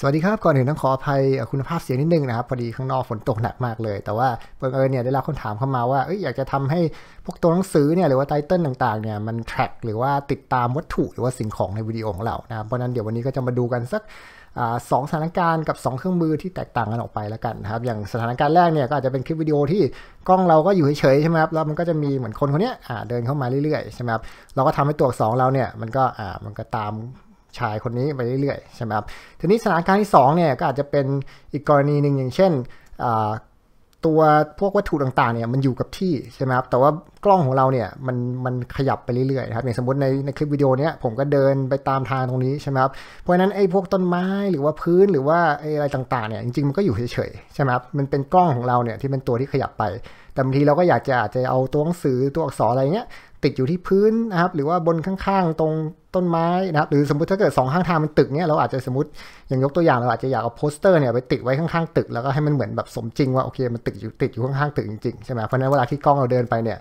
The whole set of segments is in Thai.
สวัสดีครับก่อนอื่นต้องขออภัยคุณภาพเสียงนิดนึงนะครับพอดีข้างนอกฝนตกหนักมากเลย แต่ว่าบังเอิญเนี่ยได้รับคำถามเข้ามาว่าอยากจะทำให้พวกตัวหนังสือเนี่ย หรือว่าไตเติลต่างๆเนี่ยมันแทร็กหรือว่าติดตามวัตถุหรือว่าสิ่งของในวิดีโอของเรานะครับ เพราะนั้นเดี๋ยววันนี้ก็จะมาดูกันสักสองสถานการณ์กับ 2 เครื่องมือที่แตกต่างกันออกไปแล้วกันนะครับอย่างสถานการณ์แรกเนี่ยก็อาจจะเป็นคลิปวิดีโอที่กล้องเราก็อยู่เฉยๆใช่ไหมครับแล้วมันก็จะมีเหมือนคนคนนี้เดินเข้ามาเรื่อยๆใช่ไหมครับเราก็ทำให้ตัวสองเราเนี่ยมันก็มันก็ตามชายคนนี้ไปเรื่อยๆใช่ไหมครับ ทีนี้สถานการณ์ที่2เนี่ยก็อาจจะเป็นอีกกรณีหนึ่งอย่างเช่นตัวพวกวัตถุต่างๆเนี่ยมันอยู่กับที่ใช่ไหมครับ แต่ว่ากล้องของเราเนี่ยมันมันขยับไปเรื่อยๆครับ อย่างสมมติในในคลิปวิดีโอเนี้ยผมก็เดินไปตามทางตรงนี้ใช่ไหมครับ เพราะฉะนั้นไอ้พวกต้นไม้หรือว่าพื้นหรือว่าไอ้อะไรต่างๆเนี่ยจริงๆมันก็อยู่เฉยๆใช่ไหมครับ มันเป็นกล้องของเราเนี่ยที่เป็นตัวที่ขยับไป แต่บางทีเราก็อยากจะอาจจะเอาตัวหนังสือตัวอักษรอะไรเงี้ยติดอยู่ที่พื้นนะครับหรือว่าบนข้างๆตรง้นไม้นะหรือสมมติถ้าเกิดสองข้างทางมันตึกเนี่ยเราอาจจะสมมติอย่างยกตัวอย่างเราอาจจะอยากเอาโปสเตอร์เนี่ยไปติดไว้ข้างๆตึกแล้วก็ให้มันเหมือนแบบสมจริงว่าโอเคมันติดอยู่ติดอยู่ข้างๆตึกจริงๆใช่ไหมเพราะนั้นเวลาที่กล้องเราเดินไปเนี่ย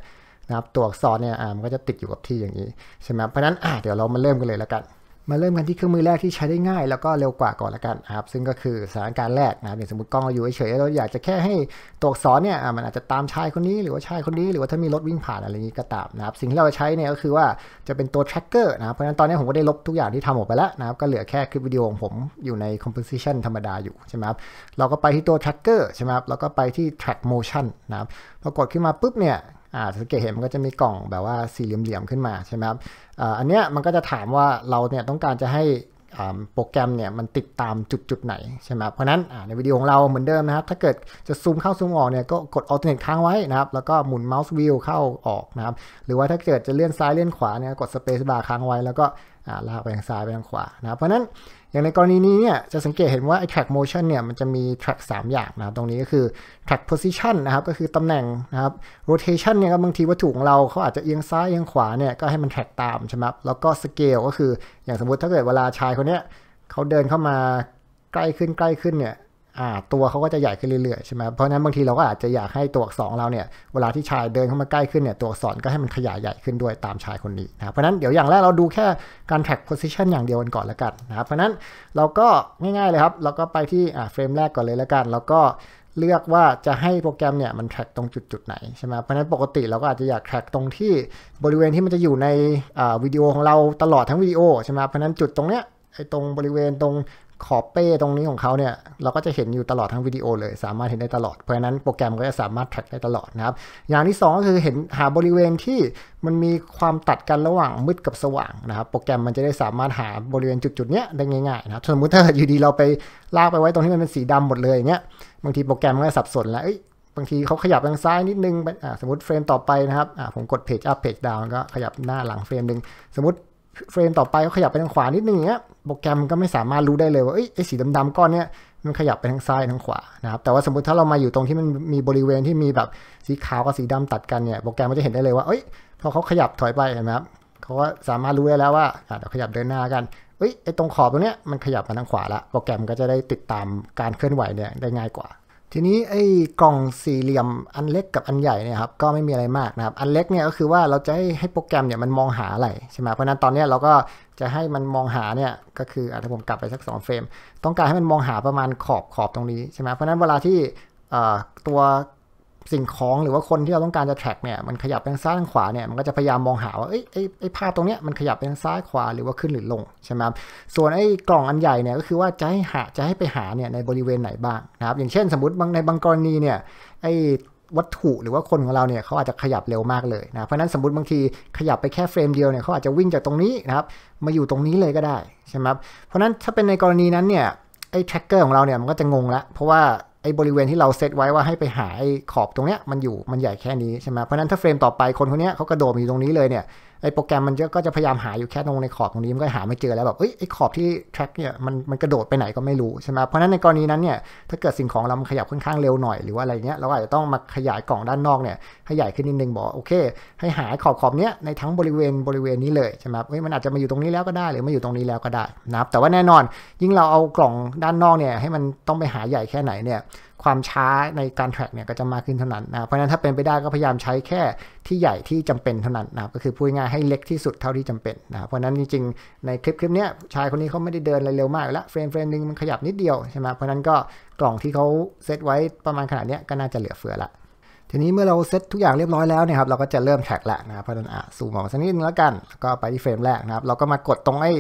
นะครับตัวอักษรเนี่ยอ่ามันก็จะติดอยู่กับที่อย่างนี้ใช่ไหมเพราะนั้นอ่าเดี๋ยวเรามาเริ่มกันเลยแล้วกันมาเริ่มกันที่เครื่องมือแรก ที่ใช้ได้ง่ายแล้วก็เร็วกว่าก่อนละกันนะครับซึ่งก็คือสถานการณ์แรกนะครับอย่างสมมติกล้องเราอยู่เฉยๆเราอยากจะแค่ให้ตัวอักษรเนี่ยมันอาจจะตามชายคนนี้หรือว่าชายคนนี้หรือว่าถ้ามีรถวิ่งผ่านอะไรนี้ก็ตามนะครับสิ่งที่เราใช้เนี่ยก็คือว่าจะเป็นตัว tracker นะครับเพราะฉะนั้นตอนนี้ผมก็ได้ลบทุกอย่างที่ทำออกไปแล้วนะครับก็เหลือแค่คลิปวิดีโอของผมอยู่ใน composition ธรรมดาอยู่ใช่ไหมครับเราก็ไปที่ตัว tracker ใช่ไหมครับแล้วก็ไปที่ track motion นะครับพอกดขึ้นมาปุ๊บเนี่ย่สังเกตเห็นมันก็จะมีกล่องแบบว่าสี่เหลี่ยมๆ ขึ้นมาใช่ไหมครับอันเนี้ยมันก็จะถามว่าเราเนี่ยต้องการจะให้โปรแกรมเนี่ยมันติดตามจุดจุดไหนใช่ไหมครับเพราะนั้นในวิดีโอของเราเหมือนเดิมนะครับถ้าเกิดจะซูมเข้าซูมออกเนี่ยก็กด alternate ค้างไว้นะครับ แล้วก็หมุน mouse wheel เข้าออกนะครับหรือว่าถ้าเกิดจะเลื่อนซ้ายเลื่อนขวาเนี่ยกด space bar ค้างไว้แล้วก็ลากไปทางซ้ายไปทางขวานะครับเพราะนั้นอย่างในกรณีนี้เนี่ยจะสังเกตเห็นว่าไอ้ track motion เนี่ยมันจะมี track 3 อย่างนะครับตรงนี้ก็คือ track position นะครับก็คือตำแหน่งนะครับ rotation เนี่ยก็บางทีวัตถุของเราเขาอาจจะเอียงซ้าย เอียงขวาเนี่ยก็ให้มัน track ตามใช่ไหมแล้วก็ scale ก็คืออย่างสมมติถ้าเกิดเวลาชายคนเนี้ยเขาเดินเข้ามาใกล้ขึ้นใกล้ขึ้นเนี่ยตัวเขาก็จะใหญ่ขึ้นเรื่อยๆ ใช่ไหม เพราะนั้นบางทีเราก็อาจจะอยากให้ตัวอักษรเราเนี่ยเวลาที่ชายเดินเข้ามาใกล้ขึ้นเนี่ยตัวอักษรก็ให้มันขยายใหญ่ขึ้นด้วยตามชายคนนี้นะเพราะนั้นเดี๋ยวอย่างแรกเราดูแค่การแท็กโพสิชันอย่างเดียวกันก่อนละกันนะครับเพราะนั้นเราก็ง่ายๆเลยครับเราก็ไปที่เฟรมแรกก่อนเลยแล้วกัน แล้วก็เลือกว่าจะให้โปรแกรมเนี่ยมันแทร็กตรงจุดจุดไหนใช่ไหมเพราะนั้นปกติเราก็อาจจะอยากแทร็กตรงที่บริเวณที่มันจะอยู่ในวิดีโอของเราตลอดทั้งวิดีโอใช่ไหมเพราะนั้นจุดตรงเนี้ยไอ้ตรงบริเวณตรงขอบเป้ตรงนี้ของเขาเนี่ย เราก็จะเห็นอยู่ตลอดทั้งวิดีโอเลยสามารถเห็นได้ตลอด เพราะฉะนั้นโปรแกรมก็จะสามารถแทร็กได้ตลอดนะครับอย่างที่2ก็คือเห็นหาบริเวณที่มันมีความตัดกันระหว่างมืดกับสว่างนะครับ โปรแกรมมันจะได้สามารถหาบริเวณจุดๆ เนี้ยได้ง่ายๆนะสมมติถ้าอยู่ดีเราไปลากไปไว้ตรงที่มันเป็นสีดำหมดเลยอย่างเงี้ยบางทีโปรแกรมก็สับสนแล้วบางทีเขาขยับทางซ้ายนิดนึงสมมติเฟรมต่อไปนะครับผมกด page up page down ก็ขยับหน้าหลังเฟรมหนึ่งสมมติเฟรมต่อไปเขาขยับไปทางขวานิดนึงเงี้ยโปรแกรมก็ไม่สามารถรู้ได้เลยว่า เอ้ยไอ้สีดำๆก้อนเนี้ยมันขยับไปทางซ้ายทางขวา นะครับ แต่ว่าสมมติถ้าเรามาอยู่ตรงที่มันมีบริเวณที่มีแบบสีขาวกับสีดำตัดกันเนี่ย โปรแกรมมันจะเห็นได้เลยว่า เอ้ย พอเขาขยับถอยไปเห็นไหมครับเขาก็สามารถรู้ได้แล้วว่าเดี๋ยวขยับเดินหน้ากัน เอ้ย ไอ้ตรงขอบตรงเนี้ยมันขยับมาทางขวาละโปรแกรมก็จะได้ติดตามการเคลื่อนไหวเนี่ยได้ง่ายกว่าทีนี้ไอ้กล่องสี่เหลี่ยมอันเล็กกับอันใหญ่เนี่ยครับก็ไม่มีอะไรมากนะครับอันเล็กเนี่ยก็คือว่าเราจะให้ให้โปรแกรมเนี่ยมันมองหาอะไรใช่ไหมเพราะนั้นตอนนี้เราก็จะให้มันมองหาเนี่ยก็คืออาจจะผมกลับไปสัก2เฟรมต้องการให้มันมองหาประมาณขอบขอบตรงนี้ใช่ไหมเพราะนั้นเวลาที่ตัวสิ่งของหรือว่าคนที่เราต้องการจะแทร็กเนี่ยมันขยับไปทางซ้ายทางขวาเนี่ยมันก็จะพยายามมองหาว่าไอ้ไอ้ภาพตรงเนี้ยมันขยับไปทางซ้ายขวาหรือว่าขึ้นหรือลงใช่ไหมครับส่วนไอ้กล่องอันใหญ่เนี่ยก็คือว่าจะให้หาจะให้ไปหาเนี่ยในบริเวณไหนบ้างนะครับอย่างเช่นสมมติบางในบางกรณีเนี่ยไอ้วัตถุหรือว่าคนของเราเนี่ยเขาอาจจะขยับเร็วมากเลยนะเพราะนั้นสมมติบางทีขยับไปแค่เฟรมเดียวเนี่ยเขาอาจจะวิ่งจากตรงนี้นะครับมาอยู่ตรงนี้เลยก็ได้ใช่ไหมครับเพราะนั้นถ้าเป็นในกรณีนั้นเนี่ยไอ้แท็กเกอร์ของเราเนี่ยมันก็จะงงละเพราะว่าไอ้บริเวณที่เราเซตไว้ว่าให้ไปหาไอ้ขอบตรงเนี้ยมันอยู่มันใหญ่แค่นี้ใช่ไหม เพราะนั้นถ้าเฟรมต่อไปคนคนนี้เขากระโดดอยู่ตรงนี้เลยเนี่ยไอโปรแกรมมันก็จะพยายามหาอยู่แค่ตรงในขอบตรงนี้มันก็หาไม่เจอแล้วแบบเอ้ยไอขอบที่ track เนี่ยมันมันกระโดดไปไหนก็ไม่รู้ใช่ไหมเพราะนั้นในกรณีนั้นเนี่ยถ้าเกิดสิ่งของเรามันขยับค่อนข้างเร็วหน่อยหรือว่าอะไรเงี้ยเราอาจจะต้องมาขยายกล่องด้านนอกเนี่ยให้ใหญ่ขึ้นนิดนึงบอกโอเค ให้หาขอบขอบเนี้ยในทั้งบริเวณบริเวณนี้เลยใช่ไหมเอ้ยมันอาจจะมาอยู่ตรงนี้แล้วก็ได้หรือมาอยู่ตรงนี้แล้วก็ได้นะครับแต่ว่าแน่นอน ยิ่งเราเอากล่องด้านนอกเนี่ยให้มันต้องไปหาใหญ่แค่ไหนเนี่ยความช้าในการแทร็กเนี่ยก็จะมากขึ้นเท่านั้นนะ เพราะนั้นถ้าเป็นไปได้ก็พยายามใช้แค่ที่ใหญ่ที่จำเป็นเท่านั้นนะ ก็คือพูดง่ายให้เล็กที่สุดเท่าที่จำเป็นนะ เพราะนั้นจริงๆในคลิปคลิปนี้ยชายคนนี้เขาไม่ได้เดินอะไรเร็วมากแล้วเฟรมเฟรมหนึ่งมันขยับนิดเดียวใช่ไหมเพราะนั้นก็กล่องที่เขาเซตไว้ประมาณขนาดเนี้ยก็น่าจะเหลือเฟือละทีนี้เมื่อเราเซตทุกอย่างเรียบร้อยแล้วเนี่ยครับเราก็จะเริ่มแท็กแล้วนะครับเพราะนั้นอ่ะซูมออกสักนิดนึงแล้วกันแล้วก็ไปที่เฟรมแรกนะครับเราก็มากดตรงไอ้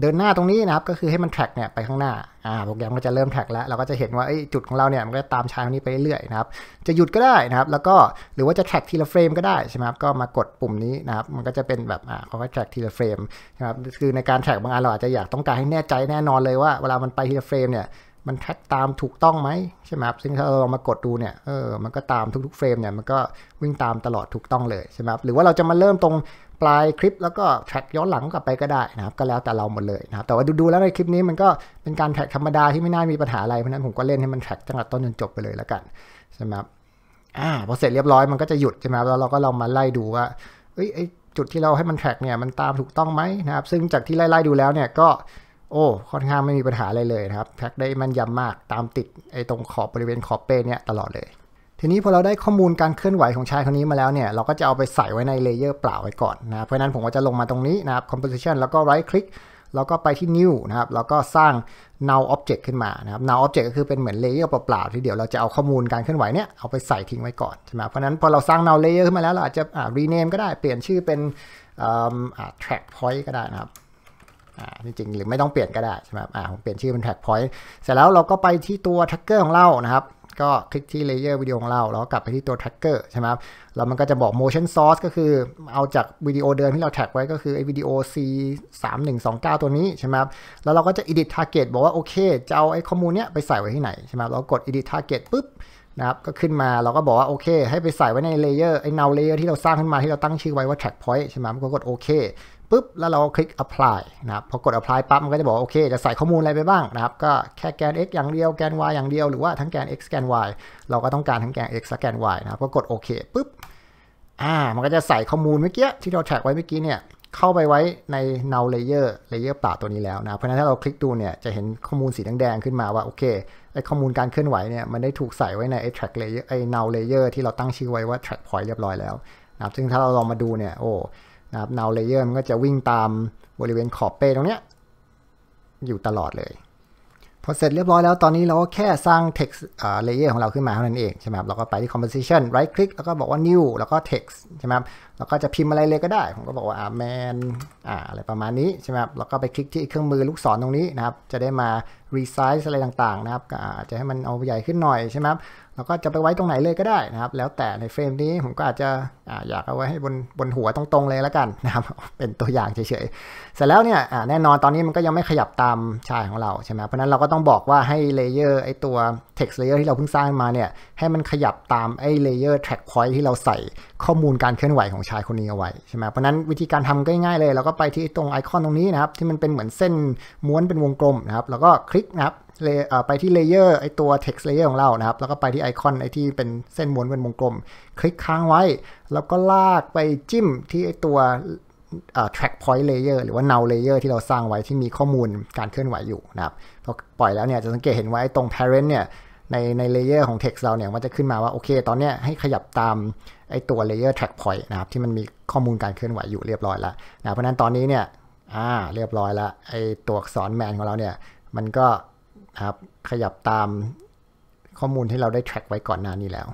เดินหน้าตรงนี้นะครับก็คือให้มันแท็กเนี่ยไปข้างหน้าอ่าโปรแกรมก็จะเริ่มแท็กแล้วเราก็จะเห็นว่าไอ้จุดของเราเนี่ยมันก็ตามชายนี้ไปเรื่อยนะครับจะหยุดก็ได้นะครับแล้วก็หรือว่าจะแท็กทีละเฟรมก็ได้ใช่ไหมครับก็มากดปุ่มนี้นะครับมันก็จะเป็นแบบอ่าเขาก็แท็กทีละเฟรมนะครับคือในการแท็กบางอันเราอาจจะอยากต้องการให้แน่ใจแน่นอนเลยว่าเวลามันไปทีละเฟรมเนี่ยมันแท็กตามถูกต้องไหมใช่ไหมครับซึ่งถ้าเรามากดดูเนี่ยเออมันก็ตามทุกๆเฟรมเนี่ยมันก็วิ่งตามตลอดถูกต้องเลยใช่ไหมครับหรือว่าเราจะมาเริ่มตรงปลายคลิป แล้วก็แท็กย้อนหลังกลับไปก็ได้นะครับก็แล้วแต่เราหมดเลยนะครับแต่ว่าดูๆแล้วในคลิปนี้มันก็เป็นการแท็กธรรมดาที่ไม่น่ามีปัญหาอะไรเพราะฉะนั้นผมก็เล่นให้มันแท็กตั้งแต่ต้นจนจบไปเลยแล้วกันใช่ไหมครับอ่าพอเสร็จเรียบร้อยมันก็จะหยุดใช่ไหมครับแล้วเราก็ลองมาไล่ดูว่าเอ้ยจุดที่เราให้มันแท็กเนี่ยมันตามถูกต้องไหมนะครับซึ่งจากที่ไล่ ๆดูแล้วเนี่ยก็โอ้ค่อนข้างไม่มีปัญหาอะไรเลยนะครับ แพ็คได้มันยำมากตามติดไอ้ตรงขอบบริเวณขอบเป้เนี่ยตลอดเลย ทีนี้พอเราได้ข้อมูลการเคลื่อนไหวของชายคนนี้มาแล้วเนี่ย เราก็จะเอาไปใส่ไว้ในเลเยอร์เปล่าไว้ก่อนนะ เพราะนั้นผมก็จะลงมาตรงนี้นะครับ composition แล้วก็ right click แล้วก็ไปที่ new นะครับ แล้วก็สร้าง now object ขึ้นมา นะครับ now object ก็คือเป็นเหมือนเลเยอร์เปล่าที่เดี๋ยว เราจะเอาข้อมูลการเคลื่อนไหวเนี่ยเอาไปใส่ทิ้งไว้ก่อนใช่ไหมเพราะนั้นพอเราสร้าง now layer ขึ้นมาแล้ว เราอาจจะ rename ก็ได้ เปลี่ยนชื่อเป็น track point ก็ได้นะครับอ่าจริงๆหรือไม่ต้องเปลี่ยนก็ได้ใช่ไหมอ่าผมเปลี่ยนชื่อเป็นแท็กพอยต์เสร็จแล้วเราก็ไปที่ตัวแท็กเกอร์ของเรานะครับ ก็คลิกที่เลเยอร์วิดีโอของเราแล้วกลับไปที่ตัวแท็กเกอร์ใช่ไหมรแล้วมันก็จะบอก motion source ก็คือเอาจากวิดีโอเดิมที่เราแท็กไว้ก็คือไอ้วิดีโอ c 3 1 2 9ตัวนี้ใช่ไหมแล้วเราก็จะ edit target บอกว่าโอเคจะเอาไอ้ข้อมูลเนี้ยไปใส่ไว้ที่ไหนใช่ไหมเรากด edit target ปุ๊บนะครับก็ขึ้นมาเราก็บอกว่าโอเค ให้ไปใส่ไว้ในเลเยอร์ไอ้ now layer ที่เราสร้างขึ้นมาที่เราตั้งชื่อไว้ว่า track point ใช่ไหมก็กดโอเคปุ๊บแล้วเราคลิก apply นะครับพอกด apply ปั๊บ มันก็จะบอกโอเคจะใส่ข้อมูลอะไรไปบ้างนะครับก็แค่แกน x อย่างเดียวแกน y อย่างเดียวหรือว่าทั้งแกน x แกน y เราก็ต้องการทั้งแกน x และแกน y นะครับก็กดโอเคปุ๊บอ่ามันก็จะใส่ข้อมูลเมื่อกี้ ที่เราแท็กไว้เมื่อกี้เนี่ยเข้าไปไว้ใน now layer layer ปล่าตัวนี้แล้วนะเพราะฉะนั้นถ้าเราคลิกดูเนี่ยจะเห็นข้อมูลสีแดงๆขึ้นมาว่าโอเคไอข้อมูลการเคลื่อนไหวเนี่ยมันได้ถูกใส่ไว้ในไอ track layer ไอ now layer ที่เราตั้งชื่อไว้ว่า track point เรียบร้อยแล้วนะครับซึ่งถ้าเราลองมาดูเนี่ยโอ้นะครับ now layer มันก็จะวิ่งตามบริเวณขอบเป้ตรงเนี้ยอยู่ตลอดเลย พอเสร็จเรียบร้อยแล้วตอนนี้เราก็แค่สร้าง text layer ของเราขึ้นมาเท่านั้นเองใช่ไหมครับเราก็ไปที่ composition right click แล้วก็บอกว่า new แล้วก็ text ใช่ไหมครับเราก็จะพิมพ์อะไรเลยก็ได้ผมก็บอกว่า man ออะไรประมาณนี้ใช่ไหมครับเราก็ไปคลิกที่เครื่องมือลูกศรตรงนี้นะครับจะได้มา resize อะไรต่างๆนะครับอาจจะให้มันเอาใหญ่ขึ้นหน่อยใช่ไหมครับเราก็จะไปไว้ตรงไหนเลยก็ได้นะครับ แล้วแต่ในเฟรมนี้ผมก็อาจจะออยากเอาไว้ให้บนบนหัวตรง ๆ เลยแล้วกันนะครับเป็นตัวอย่างเฉยๆเสร็จแล้วเนี่ยแน่นอนตอนนี้มันก็ยังไม่ขยับตามชายของเราใช่ไหมเพราะนั้นเราก็ต้องบอกว่าให้เลเยอร์ไอตัว text layer ที่เราเพิ่งสร้างมาเนี่ยให้มันขยับตามไอ้เลเยอร์แทร็กพอยที่เราใส่ข้อมูลการเคลื่อนไหวของชายคนนี้เอาไว้ใช่ไหมเพราะนั้นวิธีการทำก็ง่ายๆเลยเราก็ไปที่ตรงไอคอนตรงนี้นะครับที่มันเป็นเหมือนเส้นม้วนเป็นวงกลมนะครับแล้วก็คลิกนะครับไปที่เลเยอร์ไอตัว text layer ของเรานะครับ แล้วก็ไปที่ไอคอนไอที่เป็นเส้นม้วนเป็นวงกลม คลิกค้างไว้ แล้วก็ลากไปจิ้มที่ไอตัว track point layer หรือว่า now layer ที่เราสร้างไว้ที่มีข้อมูลการเคลื่อนไหวอยู่นะครับพอปล่อยแล้วเนี่ยจะสังเกตเห็นว่าไอตรง parent เนี่ยในในเลเยอร์ของ text เราเนี่ยมันจะขึ้นมาว่าโอเคตอนเนี้ยให้ขยับตามไอตัว layer track point นะครับที่มันมีข้อมูลการเคลื่อนไหวอยู่เรียบร้อยแล้วนะเพราะนั้นตอนนี้เนี่ยอ่าเรียบร้อยแล้วไอตัวอักษรแมนของเราเนี่ยมันก็ครับขยับตามข้อมูลที่เราได้ track ไว้ก่อนหน้านี้แล้ว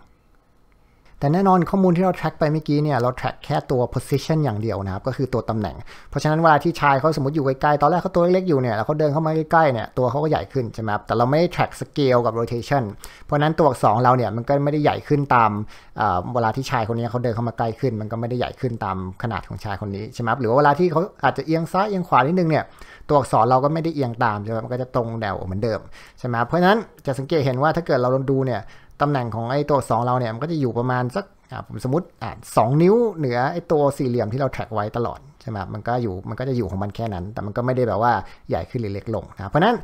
แต่แน่นอนข้อมูลที่เรา track ไปเมื่อกี้เนี่ยเรา track แค่ตัว position อย่างเดียวนะครับก็คือตัวตำแหน่ง เพราะฉะนั้นเวลาที่ชายเขาสมมติอยู่ใกล้ๆตอนแรกเขาตัวเล็กๆอยู่เนี่ยแล้วเขาเดินเข้ามาใกล้ๆเนี่ยตัวเขาก็ใหญ่ขึ้นใช่ไหมครับแต่เราไม่ได้ track scale กับ rotation เพราะนั้นตัวอักษรเราเนี่ยมันก็ไม่ได้ใหญ่ขึ้นตามเวลาที่ชายคนนี้เขาเดินเข้ามาใกล้ขึ้นมันก็ไม่ได้ใหญ่ขึ้นตามขนาดของชายคนนี้ใช่ไหมครับหรือว่าเวลาที่เขาอาจจะเอียงซ้ายเอียงขวานิดนึงเนี่ยตัวอักษรเราก็ไม่ได้เอียงตามใช่ไหมมันก็จะตรงแนวเหมือนเดิมใช่ไหมเพราะนั้นจะสังเกตเห็นว่าถ้าเกิดเราลองดูเนี่ยตำแหน่งของไอ้ตัว 2 เราเนี่ยมันก็จะอยู่ประมาณสักผมสมมติสองนิ้วเหนือไอ้ตัวสี่เหลี่ยมที่เราแท็กไว้ตลอดใช่ไหมมันก็อยู่มันก็จะอยู่ของมันแค่นั้น แต่มันก็ไม่ได้แบบว่าใหญ่ขึ้นหรือเล็กลงนะเพราะนั้น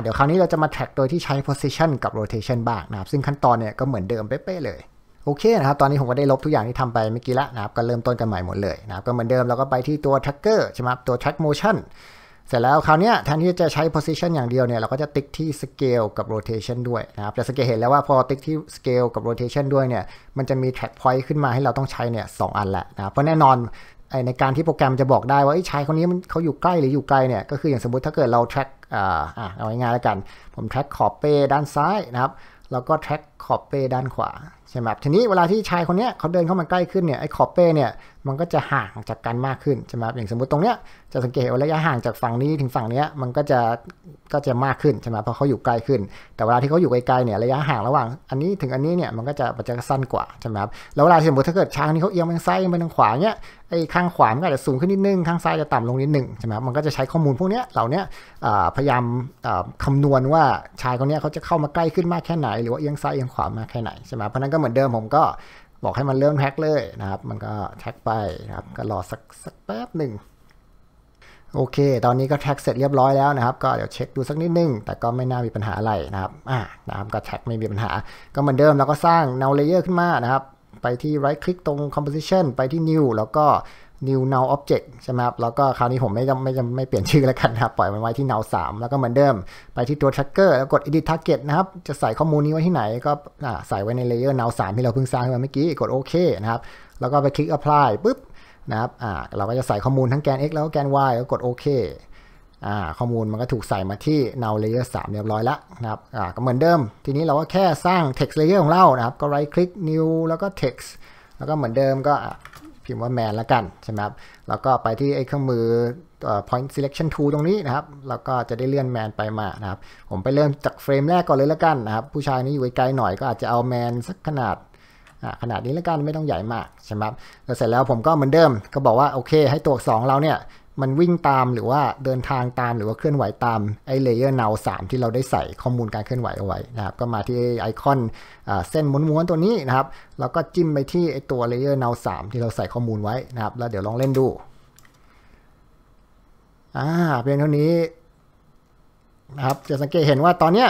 เดี๋ยวคราวนี้เราจะมาแท็กโดยที่ใช้ position กับ rotation บ้างนะครับซึ่งขั้นตอนเนี่ยก็เหมือนเดิมเป๊ะเลย โอเคนะครับ ตอนนี้ผมก็ได้ลบทุกอย่างที่ทำไปเมื่อกี้แล้วนะครับก็เริ่มต้นกันใหม่หมดเลยนะครับก็เหมือนเดิมเราก็ไปที่ตัว tracker ใช่ไหมตัว track motion เสร็จแล้วคราวนี้แทนที่จะใช้ position อย่างเดียวเนี่ยเราก็จะติ๊กที่ scale กับ rotation ด้วยนะครับจะสังเกตเห็นแล้วว่าพอติ๊กที่ scale กับ rotation ด้วยเนี่ยมันจะมี track point ขึ้นมาให้เราต้องใช้เนี่ยสอันแหละนะเพราะแน่นอนในการที่โปรแกรมจะบอกได้ว่าไอชายคนนี้มันเขาอยู่ใกล้หรืออยู่ไกลเนี่ยก็คืออย่างสมมติถ้าเกิดเรา track อ่าเอาง่ายๆแล้วกัน ผม track ขอบเปด้านซ้ายนะครับแล้วก็ track ขอบเปด้านขวาใช่ไหมครับทีนี้เวลาที่ชายคนนี้เขาเดินเข้ามาใกล้ขึ้นเนี่ยไอ้ขอบเปเนี่ยมันก็จะห่างจากกันมากขึ้นใช่ไหมครับอย่างสมมติตรงเนี้ยจะสังเกตว่าระยะห่างจากฝั่งนี้ถึงฝั่งเนี้ยมันก็จะก็จะมากขึ้นใช่ไหมเพราะเขาอยู่ไกลขึ้น แต่เวลาที่เขาอยู่ไกลๆเนี่ยระยะห่างระหว่างอันนี้ถึงอันนี้เนี่ยมันก็จะมันจะสั้นกว่าใช่ไหมครับแล้วเวลาสมมติถ้าเกิดช้างนี้เขาเอียงไปทางซ้ายไปทางขวาเนี่ยไอ้ข้างขวามันก็จะสูงขึ้นนิดนึงข้างซ้ายจะต่ำลงนิดนึงใช่ไหมครับมันก็จะใช้ข้อมูลพวกเนี้ยเหล่านี้พยายามคำนวณว่าชายคนนี้เขาจะเข้ามาใกล้ขึ้นมากแค่ไหนหรือว่าเอียงซ้ายเอียงขวามากแค่ไหนใช่ไหมเพราะนั้นก็เหมือนเดิมผมก็บอกให้มันเริ่มแท็กเลยนะครับ มันก็แท็กไปนะครับ ก็รอสักสักแป๊บหนึ่งโอเค ตอนนี้ก็แท็กเสร็จเรียบร้อยแล้วนะครับ ก็เดี๋ยวเช็คดูสักนิดนึง แต่ก็ไม่น่ามีปัญหาอะไรนะครับอ่านะครับก็แท็กไม่มีปัญหา ก็เหมือนเดิมเราก็สร้าง n เ w layer ขึ้นมานะครับ ไปที่ right click ตรง composition ไปที่ new แล้วก็ new now object ใช่ไหมครับแล้วก็คราวนี้ผมไม่จำไม่จำไม่เปลี่ยนชื่อแล้วกันนะครับปล่อยมันไว้ที่ now 3 แล้วก็เหมือนเดิม ไปที่ตัว tracker แล้วกด edit target นะครับจะใส่ข้อมูลนี้ไว้ที่ไหน ก็ใส่ไว้ใน layer now 3ที่เราเพิ่งสร้างขึ้นมาเมื่อกี้ กดโอเคนะครับแล้วก็ไปคลิก apply ปุ๊บนะครับอ่าเราก็จะใส่ข้อมูลทั้งแกน x แล้วก็แกน y แล้วกดโอเคอ่าข้อมูลมันก็ถูกใส่มาที่ now layer 3เรียบร้อยแล้วนะครับอ่าก็เหมือนเดิม ทีนี้เราก็แค่สร้าง text layer ของเรานะครับก็ right click new แล้วก็ text แล้วก็เหมือนเดิมก็พิมพ์ว่าแมนแล้วกันใช่ไหมครับแล้วก็ไปที่ไอ้เครื่องมือ point selection tool ตรงนี้นะครับ แล้วก็จะได้เลื่อนแมนไปมานะครับ ผมไปเริ่มจากเฟรมแรกก่อนเลยแล้วกันนะครับ ผู้ชายนี้อยู่ไกลหน่อยก็อาจจะเอาแมนสักขนาดขนาดนี้แล้วกันไม่ต้องใหญ่มากใช่ไหมครับเสร็จแล้วผมก็เหมือนเดิม ก็บอกว่าโอเคให้ตัวองเราเนี่ยมันวิ่งตามหรือว่าเดินทางตามหรือว่าเคลื่อนไหวตามไอเลเยอร์นาวสามที่เราได้ใส่ข้อมูลการเคลื่อนไหวเอาไว้นะครับ ก็มาที่ไอคอนเส้นม้วนๆตัวนี้นะครับแล้วก็จิ้มไปที่ไอตัวเลเยอร์นาวสามที่เราใส่ข้อมูลไว้นะครับ แล้วเดี๋ยวลองเล่นดูอ่าเพียงเท่านี้นะครับจะสังเกตเห็นว่าตอนเนี้ย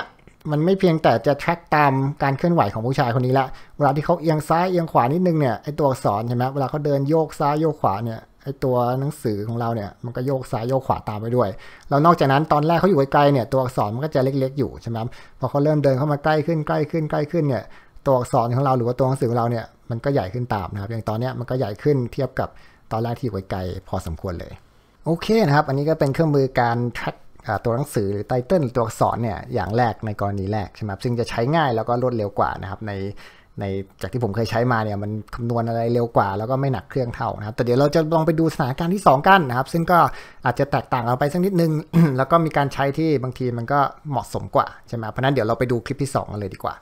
มันไม่เพียงแต่จะ track ตามการเคลื่อนไหวของผู้ชายคนนี้ละเวลาที่เขาเอียงซ้ายเอียงขวานิดนึงเนี่ยไอตัวอักษรใช่ไหมเวลาเขาเดินโยกซ้ายโยกขวาเนี่ยไอตัวหนังสือของเราเนี่ยมันก็โยกซ้ายโยกขวาตามไปด้วย แล้วนอกจากนั้นตอนแรกเขาอยู่ไกลๆเนี่ยตัวอักษรมันก็จะเล็ก ๆ อยู่ใช่ไหมพอเขาเริ่มเดินเข้ามาใกล้ขึ้นใกล้ขึ้นใกล้ขึ้นเนี่ย ตัวอักษรของเราหรือว่าตัวหนังสือของเราเนี่ยมันก็ใหญ่ขึ้นตามนะครับอย่างตอนนี้มันก็ใหญ่ขึ้นเทียบกับตอนแรกที่อยู่ไกลๆพอสมควรเลย โอเคนะครับ อันนี้ก็เป็นเครื่องมือการ track ตัวหนังสือหรือไตเติ้ลตัวอักษรเนี่ยอย่างแรกในกรณีแรกใช่ไหมซึ่งจะใช้ง่ายแล้วก็รวดเร็วกว่านะครับในในจากที่ผมเคยใช้มาเนี่ยมันคำนวณอะไรเร็วกว่าแล้วก็ไม่หนักเครื่องเท่านะครับ แต่เดี๋ยวเราจะลองไปดูสถานการณ์ที่2กันนะครับซึ่งก็อาจจะแตกต่างออกไปสักนิดนึงแล้วก็มีการใช้ที่บางทีมันก็เหมาะสมกว่าใช่ไหมเพราะนั้นเดี๋ยวเราไปดูคลิปที่2กันเลยดีกว่า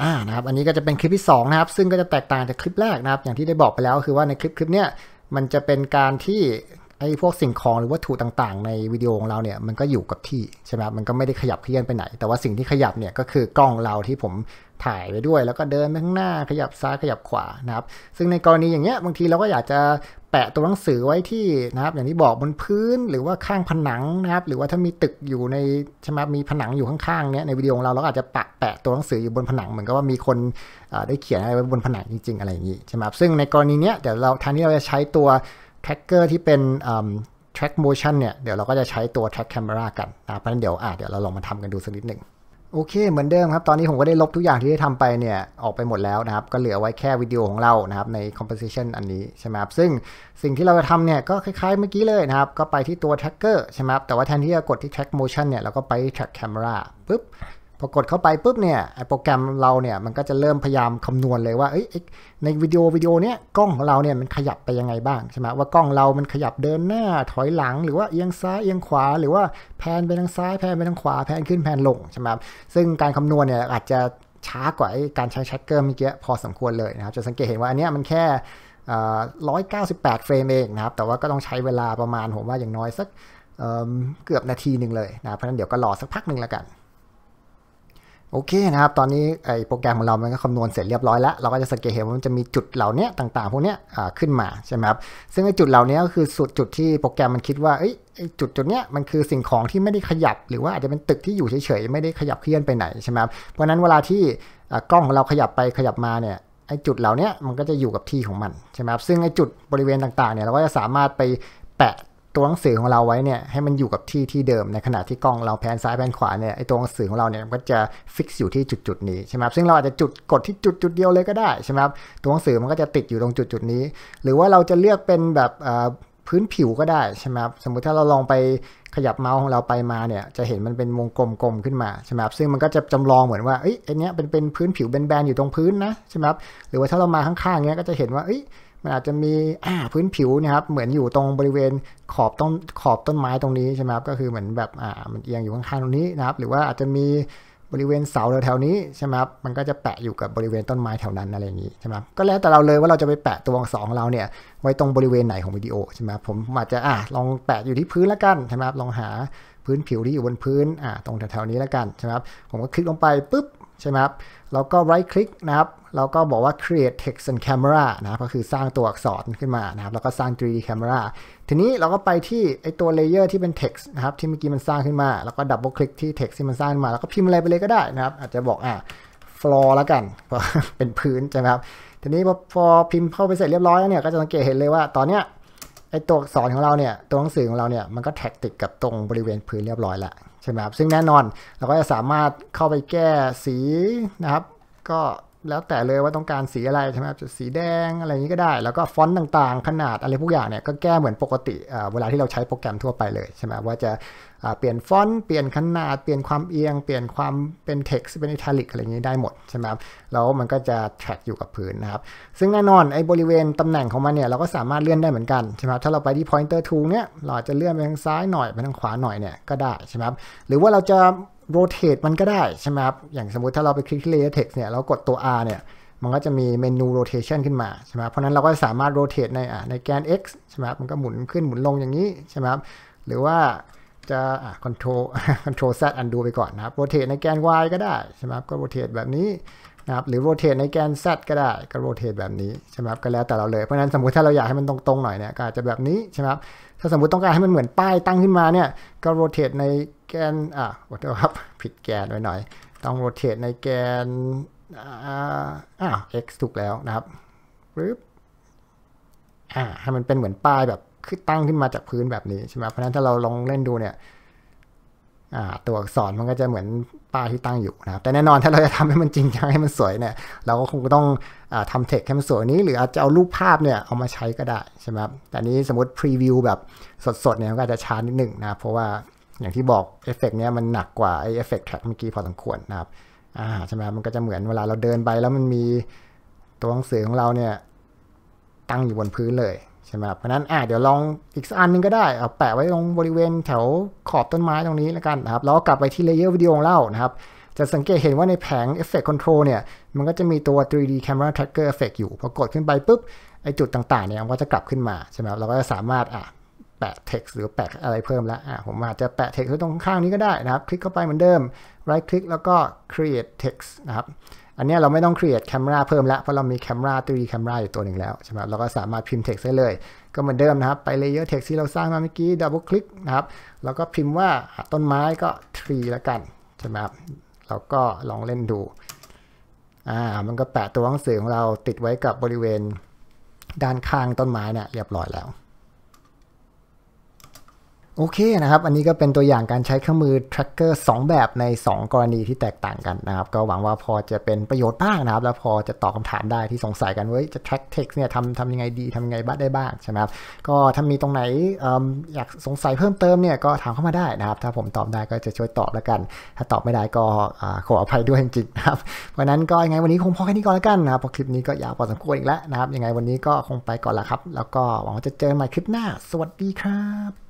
อ่านะครับอันนี้ก็จะเป็นคลิปที่ 2 นะครับ ซึ่งก็จะแตกต่างจากคลิปแรกนะครับ อย่างที่ได้บอกไปแล้วคือว่าในคลิปคลิปเนี้ยมันจะเป็นการที่ไอ้พวกสิ่งของหรือวัตถุต่างๆ ในวิดีโอของเราเนี่ยมันก็อยู่กับที่ใช่ไหมมันก็ไม่ได้ขยับเคลื่อนไปไหน แต่ว่าสิ่งที่ขยับเนี่ยก็คือกล้องเราที่ผมถ่ายไปด้วยแล้วก็เดินไปข้างหน้าขยับซ้ายขยับขวานะครับซึ่งในกรณีอย่างเงี้ยบางทีเราก็อยากจะแปะตัวหนังสือไว้ที่นะครับอย่างที่บอกบนพื้นหรือว่าข้างผนังนะครับหรือว่าถ้ามีตึกอยู่ในใช่ไหมมีผนังอยู่ข้างๆเนี้ยในวิดีโอของเราเราอาจจะปะแปะตัวหนังสืออยู่บนผนังเหมือนกับว่ามีคนได้เขียนอะไรไว้บนผนังจริงๆ อะไรอย่างงี้ใช่ไหมครับซึ่งในกรณีเนี้ยเดี๋ยวเราทางที่เราจะใช้ตัว tracker ที่เป็น track motion เนี่ยเดี๋ยวเราก็จะใช้ตัว track camera กันนะเพราะนั้นเดี๋ยวอ่ะเดี๋ยวเราลองมาทำกันดูสักนิดหนึ่งโอเค เหมือนเดิมครับ ตอนนี้ผมก็ได้ลบทุกอย่างที่ได้ทำไปเนี่ย ออกไปหมดแล้วนะครับ ก็เหลือไว้แค่วิดีโอของเรานะครับ ใน composition อันนี้ใช่ไหมครับ ซึ่งสิ่งที่เราจะทำเนี่ย ก็คล้ายๆเมื่อกี้เลยนะครับ ก็ไปที่ตัว tracker ใช่ไหมครับ แต่ว่าแทนที่จะกดที่ track motion เนี่ย เราก็ไป track camera ปุ๊บพอกดเข้าไปปุ๊บเนี่ยโปรแกรมเราเนี่ยมันก็จะเริ่มพยายามคำนวณเลยว่าในวิดีโอวิดีโอเนี้ยกล้องของเราเนี่ยมันขยับไปยังไงบ้างใช่ไหมว่ากล้องเรา มันขยับเดินหน้า ถอยหลัง หรือว่าเอียงซ้าย เอียงขวา หรือว่าแพนไปทางซ้ายแพนไปทางขวาแพนขึ้นแพนลง ใช่ไหมซึ่งการคำนวณเนี่ยอาจจะช้ากว่าการใช้ชัดเกอร์เมื่อกี้พอสมควรเลยนะครับ จะสังเกตเห็นว่าอันเนี้ยมันแค่198เฟรมเองนะครับ แต่ว่าก็ต้องใช้เวลาประมาณผมว่าอย่างน้อยสักเเกือบนาทีหนึ่งเลยนะ เพราะฉะนั้นเดี๋ยวก็รอสักพักหนึ่งแล้วกันโอเคนะครับ ตอนนี้ไอโปรแกรมของเรา มันก็คำนวณ เสร็จเรียบร้อยแล้ว เราก็จะสังเกตเห็นว่ามันจะมีจุดเหล่านี้ต่างๆพวกนี้ขึ้นมาใช่ไหมครับ ซึ่งไอจุดเหล่านี้ก็คือสุดจุดที่โปรแกรมมันคิดว่าจุดจุดนี้มันคือสิ่งของที่ไม่ได้ขยับ หรือว่าอาจจะเป็นตึกที่อยู่เฉยๆไม่ได้ขยับเคลื่อนไปไหนใช่ไหมครับเพราะนั้นเวลาที่กล้องของเราขยับไปขยับมาเนี่ยไอจุดเหล่านี้มันก็จะอยู่กับที่ของมันใช่ไหมครับ ซึ่งไอจุดบริเวณต่างๆเนี่ยเราก็จะสามารถไปแปะตัวหนังสือของเราไว้เนี่ยให้มันอยู่กับที่ที่เดิมในขณะที่กล้องเราแพนซ้ายแพนขวาเนี่ยไอตัวหนังสือของเราเนี่ยมันก็จะฟิกซ์อยู่ที่จุดจุดนี้ใช่ไหมครับซึ่งเราอาจจะจุดกดที่จุดจุดเดียวเลยก็ได้ใช่ไหมครับตัวหนังสือมันก็จะติดอยู่ตรงจุดจุดนี้ หรือว่าเราจะเลือกเป็นแบบพื้นผิวก็ได้ใช่ไหมครับสมมุติถ้าเราลองไปขยับเมาส์ของเราไปมาเนี่ยจะเห็นมันเป็นวงกลมๆขึ้นมาใช่ไหมครับซึ่งมันก็จะจำลองเหมือนว่าเอ้ยอันเนี้ยเป็นเป็นพื้นผิวแบนๆอยู่ตรงพื้นนะใช่ไหมครับหรือว่าถ้าเรามาข้างๆเนี้ยก็จะเห็นว่าเอ้ยันอาจจะมีอ่าพื้นผิวนะครับเหมือนอยู่ตรงบริเวณขอบต้นขอบต้นไม้ตรงนี้ใช่ไหมครับก็คือเหมือนแบบอ่ามันเอียงอยู่ข้างๆตรงนี้นะครับหรือว่าอาจจะมีบริเวณเสาแถวๆนี้ใช่ไหมครับมันก็จะแปะอยู่กับบริเวณต้นไม้แถวนั้นอะไรอย่างนี้ใช่ไหมครับก็แล้วแต่เราเลยว่าเราจะไปแปะตัวอักษรของเราเนี่ยไว้ตรงบริเวณไหนของวิดีโอใช่ไหมครับผมอาจจะอ่าลองแปะอยู่ที่พื้นแล้วกันใช่ไหมครับลองหาพื้นผิวที่อยู่บนพื้นอ่าตรงแถวๆนี้แล้วกันใช่ไหมครับผมก็คลิกลงไปปุ๊บใช่ไหมครับแล้วก็ right click นะครับ แล้วก็บอกว่า create text and camera นะครับก็คือสร้างตัวอักษรขึ้นมานะครับ แล้วก็สร้าง 3D camera ทีนี้เราก็ไปที่ไอตัว layer ที่เป็น text นะครับ ที่เมื่อกี้มันสร้างขึ้นมา แล้วก็ double click ที่ text ที่มันสร้างมา แล้วก็พิมพ์อะไรไปเลยก็ได้นะครับ อาจจะบอกอ่ะ floor แล้วกัน เป็นพื้นใช่ไหมครับ ทีนี้พอพิมพ์เข้าไปเสร็จเรียบร้อยแล้วเนี่ย ก็จะสังเกตเห็นเลยว่าตอนเนี้ย ไอตัวอักษรของเราเนี่ย ตัวหนังสือของเราเนี่ย มันก็แท็กติดกับตรงบริเวณพื้นเรียบร้อยแล้วใช่ไหมครับซึ่งแน่นอน เราก็จะสามารถเข้าไปแก้สีนะครับก็แล้วแต่เลยว่าต้องการสีอะไรใช่ไหมจะสีแดงอะไรอย่างนี้ก็ได้ แล้วก็ฟอนต์ต่างๆ ขนาดอะไรพวกอย่างเนี่ยก็แก้เหมือนปกติ เวลาที่เราใช้โปรแกรมทั่วไปเลยใช่ไหมว่าจะเปลี่ยนฟอนต์เปลี่ยนขนาด เปลี่ยนความเอียงเปลี่ยนความเป็นเท็กซ์เป็นอิทาลิกอะไรอย่างนี้ได้หมดใช่ไหมครับแล้วมันก็จะแทร็กอยู่กับพื้นนะครับ ซึ่งแน่นอนไอ้บริเวณตำแหน่งของมันเนี่ยเราก็สามารถเลื่อนได้เหมือนกันใช่ไหมถ้าเราไปที่ pointer to เนี่ยเราจะเลื่อนไปทางซ้ายหน่อยไปทางขวาหน่อยเนี่ยก็ได้ใช่ไหมครับหรือว่าเราจะโรเตทมันก็ได้ใช่ไหมครับ อย่างสมมติถ้าเราไปคลิกที่ layer text เนี่ยเรากดตัว R เนี่ย มันก็จะมีเมนู rotation ขึ้นมาใช่ไหมเพราะนั้นเราก็สามารถ rotate ในในแกน x ใช่ไหมมันก็หมุนขึ้นหมุนลงอย่างนี้ใช่ไหมครับ หรือว่าจะอ่ control control z undo ไปก่อนนะครับ rotate ในแกน y ก็ได้ใช่ไหมครับก็ rotate แบบนี้นะครับหรือโรเทตในแกน z ก็ได้ ก็โรเทตแบบนี้ใช่ไหมครับก็แล้วแต่เราเลย เพราะฉะนั้นสมมติถ้าเราอยากให้มันตรงๆหน่อยเนี่ยก็อาจจะแบบนี้ใช่ไหมครับถ้าสมมติต้องการให้มันเหมือนป้ายตั้งขึ้นมาเนี่ยก็โรเทตในแกนอ่ะขอโทษครับผิดแกนไว้หน่อยต้องโรเทตในแกนอ่า x ถูกแล้วนะครับปึ๊บอ่าให้มันเป็นเหมือนป้ายแบบขึ้นตั้งขึ้นมาจากพื้นแบบนี้ใช่ไหมเพราะฉะนั้นถ้าเราลองเล่นดูเนี่ยอ่าตัวอักษรมันก็จะเหมือนป้ายที่ตั้งอยู่นะครับแต่แน่นอนถ้าเราจะทำให้มันจริงจังให้มันสวยเนี่ยเราก็คงต้องอทำเทคให้มันสวยนี้ หรืออาจจะเอารูปภาพเนี่ยเอามาใช้ก็ได้ใช่ไหมครับแต่นี้สมมติพรีวิวแบบสดๆ เนี่ยก็อาจจะช้านิดหนึ่งนะเพราะว่าอย่างที่บอกเอฟเฟกเนี่ยมันหนักกว่าไอเอฟเฟกแท็กเมื่อกี้พอสมควรนะครับอ่าใช่ไหมมันก็จะเหมือนเวลาเราเดินไปแล้วมันมีตัวหนังสือของเราเนี่ยตั้งอยู่บนพื้นเลยใช่ไหมครับเพราะนั้นอ่ะเดี๋ยวลองอีกอันนึงก็ได้เอาแปะไว้ตรงบริเวณแถวขอบต้นไม้ตรงนี้แล้วกันนะครับแล้วกลับไปที่เลเยอร์วิดีโอของเรานะครับจะสังเกตเห็นว่าในแผง Effect Control เนี่ย มันก็จะมีตัว 3D Camera Tracker Effect อยู่พอกดขึ้นไปปุ๊บ ไอจุดต่าง ๆ เนี่ย มันก็จะกลับขึ้นมาใช่ไหมครับเราก็จะสามารถอ่ะแปะ text หรือแปะอะไรเพิ่มแล้วอ่ะผมอาจจะแปะ text ไว้ตรงข้างนี้ก็ได้นะครับคลิกเข้าไปเหมือนเดิม right click แล้วก็ create text นะครับอันนี้เราไม่ต้อง create camera เพิ่มแล้วเพราะเรามี camera 3D camera อยู่ตัวหนึ่งแล้วใช่ไหมเราก็สามารถพิมพ์ text ได้เลย ก็เหมือนเดิมนะครับ ไป layer text ที่เราสร้างมาเมื่อกี้ double click นะครับ แล้วก็พิมพ์ว่าต้นไม้ก็ tree แล้วกันใช่ไหมครับเราก็ลองเล่นดู อ่า มันก็แปะตัวหนังสือของเราติดไว้กับบริเวณด้านข้างต้นไม้เนี่ยเรียบร้อยแล้วโอเคนะครับ อันนี้ก็เป็นตัวอย่างการใช้เครื่องมือ tracker 2 แบบใน 2 กรณีที่แตกต่างกันนะครับ ก็หวังว่าพอจะเป็นประโยชน์บ้างนะครับ แล้วพอจะตอบคาถามได้ที่สงสัยกันว่าจะ track text เนี่ยทำทำยังไงดีทำยังไงบ้างได้บ้าง ใช่ไหมครับ ก็ถ้ามีตรงไหนออยากสงสัยเพิ่มเติมเนี่ย ก็ถามเข้ามาได้นะครับ ถ้าผมตอบได้ก็จะช่วยตอบแล้วกัน ถ้าตอบไม่ได้ก็ขออภัยด้วยจริงๆนะครับเพราะนั้นก็ยังไงวันนี้คงพอแค่นี้ก่อนแล้วกันนะครับพอคลิปนี้ก็ยาวพอสมควรอีกแล้วนะครับ ยังไงวันนี้ก็คงไปก่อนละครับ แล้วก็หวังว่าจะเจอใหม่คลิปหน้าสวัสดีครับ